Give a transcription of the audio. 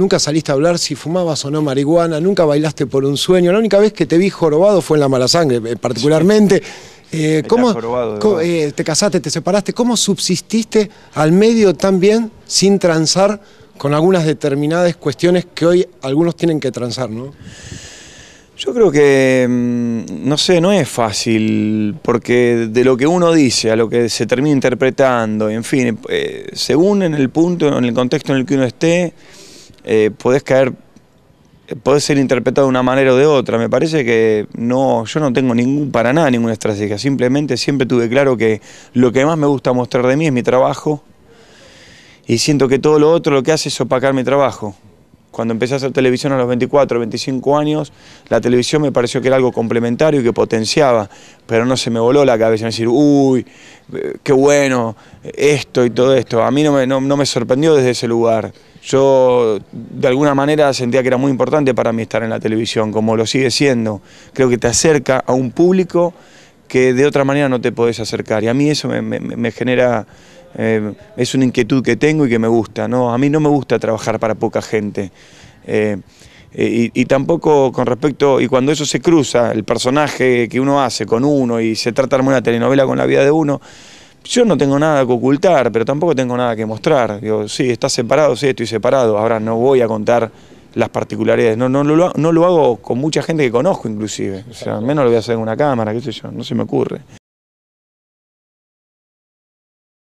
nunca saliste a hablar si fumabas o no marihuana, nunca bailaste por un sueño. La única vez que te vi jorobado fue en la mala sangre, eh, particularmente. Eh, ¿Cómo, eh, te casaste, te separaste? ¿Cómo subsististe al medio tan bien sin transar con algunas determinadas cuestiones que hoy algunos tienen que transar, no? Yo creo que, mm, no sé, no es fácil, porque de lo que uno dice a lo que se termina interpretando, en fin, según en el punto, en el contexto en el que uno esté, eh, podés caer, eh, puede ser interpretado de una manera o de otra. Me parece que no, yo no tengo ningún, para nada ninguna estrategia. Simplemente siempre tuve claro que lo que más me gusta mostrar de mí es mi trabajo y siento que todo lo otro lo que hace es opacar mi trabajo. Cuando empecé a hacer televisión a los 24, 25 años, la televisión me pareció que era algo complementario y que potenciaba, pero no se me voló la cabeza decir, uy, eh, qué bueno, esto y todo esto. A mí no me, sorprendió desde ese lugar. Yo de alguna manera sentía que era muy importante para mí estar en la televisión, como lo sigue siendo. Creo que te acerca a un público que de otra manera no te podés acercar. Y a mí eso me genera eh, es una inquietud que tengo y que me gusta. A mí no me gusta trabajar para poca gente. Eh, eh, y, tampoco con respecto, y cuando eso se cruza, el personaje que uno hace con uno y se trata de una telenovela con la vida de uno, yo no tengo nada que ocultar, pero tampoco tengo nada que mostrar. Digo, sí, está separado, sí, estoy separado. Ahora no voy a contar las particularidades. No, no, lo, no lo hago con mucha gente que conozco, inclusive. O sea, menos lo voy a hacer en una cámara, qué sé yo, no se me ocurre.